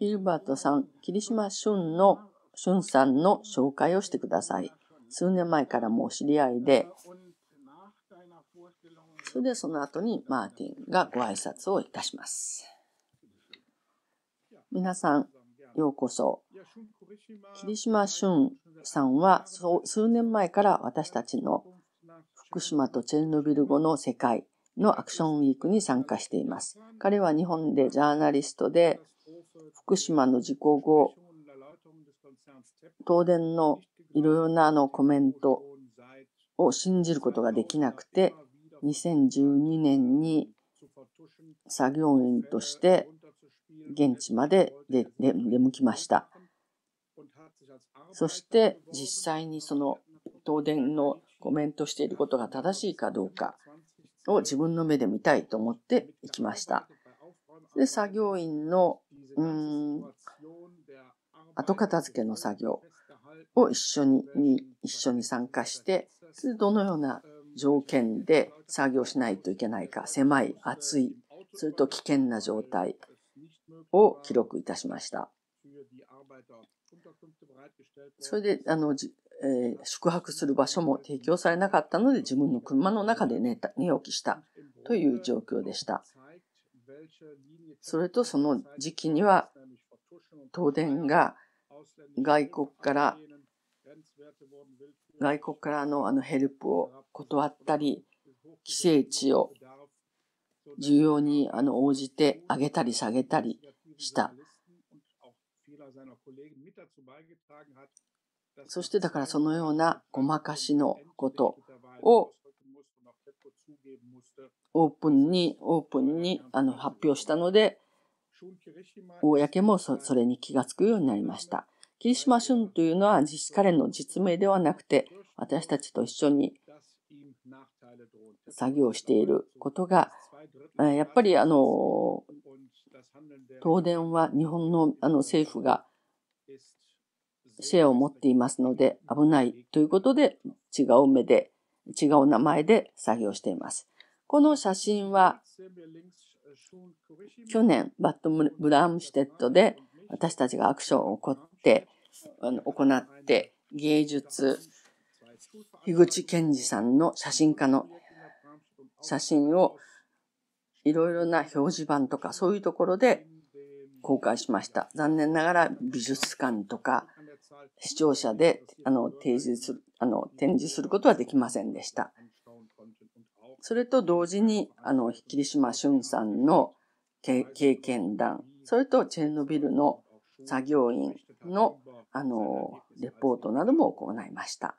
ギルバートさん、霧島俊の、俊さんの紹介をしてください。数年前からもう知り合いで、それでその後にマーティンがご挨拶をいたします。皆さん、ようこそ。霧島俊さんは数年前から私たちの福島とチェルノビル後の世界のアクションウィークに参加しています。彼は日本でジャーナリストで福島の事故後、東電のいろいろなあのコメントを信じることができなくて、2012年に作業員として現地まで出向きました。そして実際にその東電のコメントしていることが正しいかどうかを自分の目で見たいと思って行きました。で、作業員のうん後片付けの作業を一緒にに一緒に参加してどのような条件で作業しないといけないか狭い暑いそれと危険な状態を記録いたしました。それであの、えー、宿泊する場所も提供されなかったので自分の車の中で寝た寝起きしたという状況でした。それとその時期には東電が外国から外国からのあのヘルプを断ったり規制値を需要にあの応じて上げたり下げたりしたそしてだからそのようなごまかしのことをオープンに、オープンにあの発表したので、公もそれに気が付くようになりました。霧島俊というのは彼の実名ではなくて、私たちと一緒に作業していることが、やっぱりあの、東電は日本のあの政府がシェアを持っていますので危ないということで違う目で違う名前で作業しています。この写真は去年バットブラームシテッドで私たちがアクションを起こって行って芸術樋口健二さんの写真家の写真をいろいろな表示板とかそういうところで公開しました。残念ながら美術館とか視聴者であの提示するあの展示することはできませんでした。それと同時に、あの、霧島俊さんの経験談、それとチェンノビルの作業員の、あの、レポートなども行いました。